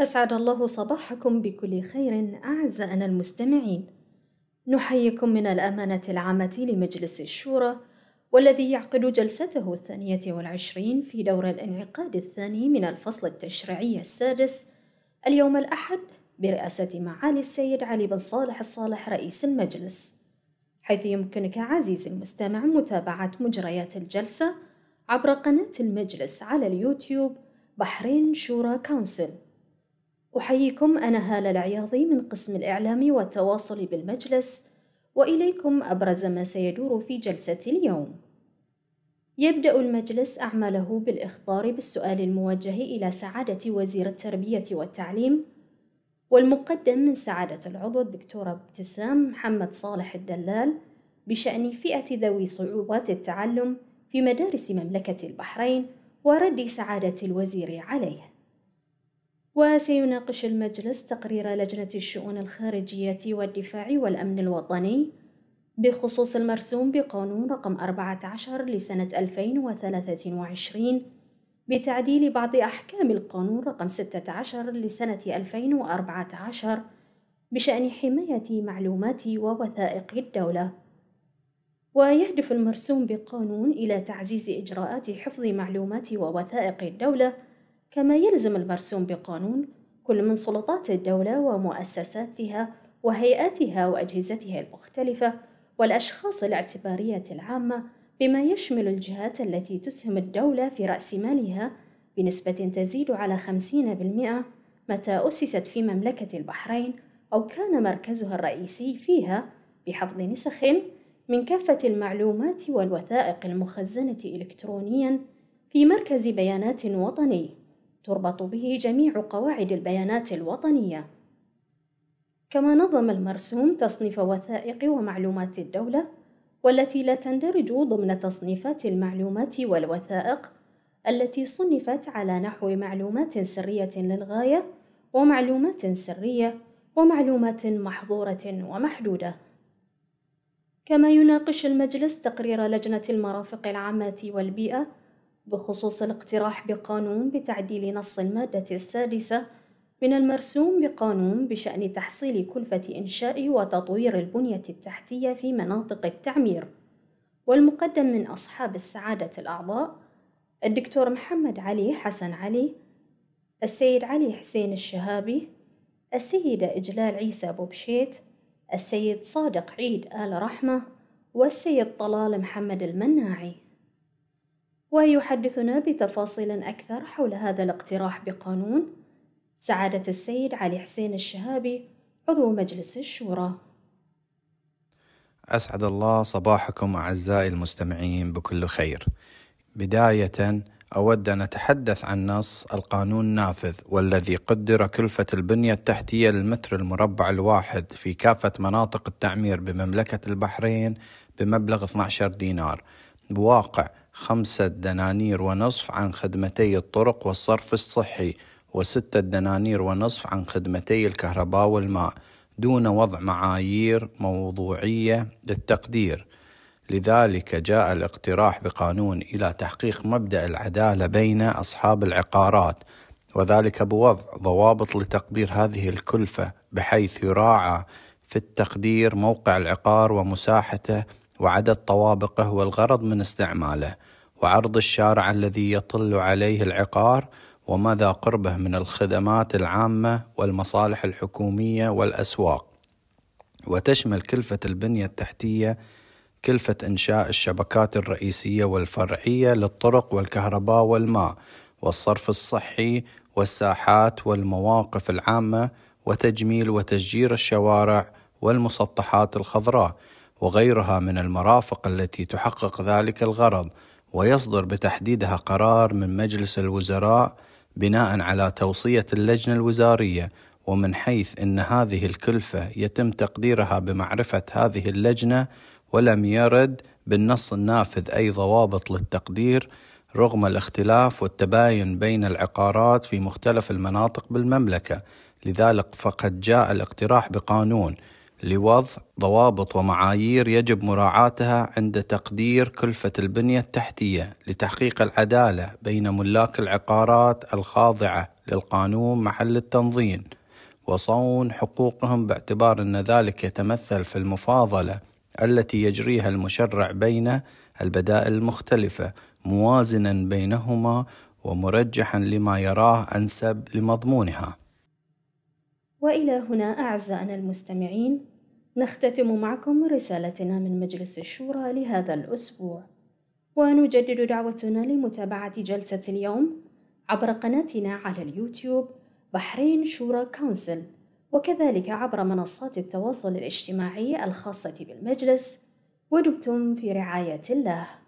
أسعد الله صباحكم بكل خير أعزائنا المستمعين. نحييكم من الأمانة العامة لمجلس الشورى والذي يعقد جلسته الثانية والعشرين في دور الانعقاد الثاني من الفصل التشريعي السادس اليوم الأحد برئاسة معالي السيد علي بن صالح الصالح رئيس المجلس. حيث يمكنك عزيزي المستمع متابعة مجريات الجلسة عبر قناة المجلس على اليوتيوب بحرين شورى كونسل. أحييكم أنا هالة العياضي من قسم الإعلام والتواصل بالمجلس وإليكم أبرز ما سيدور في جلسة اليوم. يبدأ المجلس أعماله بالإخبار بالسؤال الموجه إلى سعادة وزير التربية والتعليم والمقدم من سعادة العضو الدكتورة ابتسام محمد صالح الدلال بشأن فئة ذوي صعوبات التعلم في مدارس مملكة البحرين ورد سعادة الوزير عليه. وسيناقش المجلس تقرير لجنة الشؤون الخارجية والدفاع والأمن الوطني بخصوص المرسوم بقانون رقم 14 لسنة 2023 بتعديل بعض أحكام القانون رقم 16 لسنة 2014 بشأن حماية معلومات ووثائق الدولة ويهدف المرسوم بقانون إلى تعزيز إجراءات حفظ معلومات ووثائق الدولة كما يلزم المرسوم بقانون كل من سلطات الدولة ومؤسساتها وهيئاتها وأجهزتها المختلفة والأشخاص الاعتبارية العامة بما يشمل الجهات التي تسهم الدولة في رأس مالها بنسبة تزيد على 50% متى أسست في مملكة البحرين أو كان مركزها الرئيسي فيها بحفظ نسخ من كافة المعلومات والوثائق المخزنة إلكترونيًا في مركز بيانات وطني تربط به جميع قواعد البيانات الوطنية كما نظم المرسوم تصنيف وثائق ومعلومات الدولة والتي لا تندرج ضمن تصنيفات المعلومات والوثائق التي صنفت على نحو معلومات سرية للغاية ومعلومات سرية ومعلومات محظورة ومحدودة كما يناقش المجلس تقرير لجنة المرافق العامة والبيئة بخصوص الاقتراح بقانون بتعديل نص المادة السادسة من المرسوم بقانون بشأن تحصيل كلفة إنشاء وتطوير البنية التحتية في مناطق التعمير، والمقدم من أصحاب السعادة الأعضاء الدكتور محمد علي حسن علي، السيد علي حسين الشهابي، السيدة إجلال عيسى بوبشيت، السيد صادق عيد آل رحمة، والسيد طلال محمد المناعي ويحدثنا بتفاصيل أكثر حول هذا الاقتراح بقانون سعادة السيد علي حسين الشهابي عضو مجلس الشورى أسعد الله صباحكم أعزائي المستمعين بكل خير بداية أود أن أتحدث عن نص القانون النافذ والذي قدر كلفة البنية التحتية للمتر المربع الواحد في كافة مناطق التعمير بمملكة البحرين بمبلغ 12 دينار بواقع خمسة دنانير ونصف عن خدمتي الطرق والصرف الصحي وستة دنانير ونصف عن خدمتي الكهرباء والماء دون وضع معايير موضوعية للتقدير لذلك جاء الاقتراح بقانون إلى تحقيق مبدأ العدالة بين أصحاب العقارات وذلك بوضع ضوابط لتقدير هذه الكلفة بحيث يراعى في التقدير موقع العقار ومساحته وعدد طوابقه والغرض من استعماله وعرض الشارع الذي يطل عليه العقار ومدى قربه من الخدمات العامة والمصالح الحكومية والأسواق وتشمل كلفة البنية التحتية كلفة إنشاء الشبكات الرئيسية والفرعية للطرق والكهرباء والماء والصرف الصحي والساحات والمواقف العامة وتجميل وتشجير الشوارع والمسطحات الخضراء وغيرها من المرافق التي تحقق ذلك الغرض ويصدر بتحديدها قرار من مجلس الوزراء بناء على توصية اللجنة الوزارية ومن حيث أن هذه الكلفة يتم تقديرها بمعرفة هذه اللجنة ولم يرد بالنص النافذ أي ضوابط للتقدير رغم الاختلاف والتباين بين العقارات في مختلف المناطق بالمملكة لذلك فقد جاء الاقتراح بقانون لوضع ضوابط ومعايير يجب مراعاتها عند تقدير كلفة البنية التحتية لتحقيق العدالة بين ملاك العقارات الخاضعة للقانون محل التنظيم وصون حقوقهم باعتبار أن ذلك يتمثل في المفاضلة التي يجريها المشرع بين البدائل المختلفة موازنا بينهما ومرجحا لما يراه أنسب لمضمونها والى هنا اعزائنا المستمعين نختتم معكم رسالتنا من مجلس الشورى لهذا الاسبوع ونجدد دعوتنا لمتابعه جلسه اليوم عبر قناتنا على اليوتيوب بحرين شورى كونسل وكذلك عبر منصات التواصل الاجتماعي الخاصه بالمجلس ودمتم في رعايه الله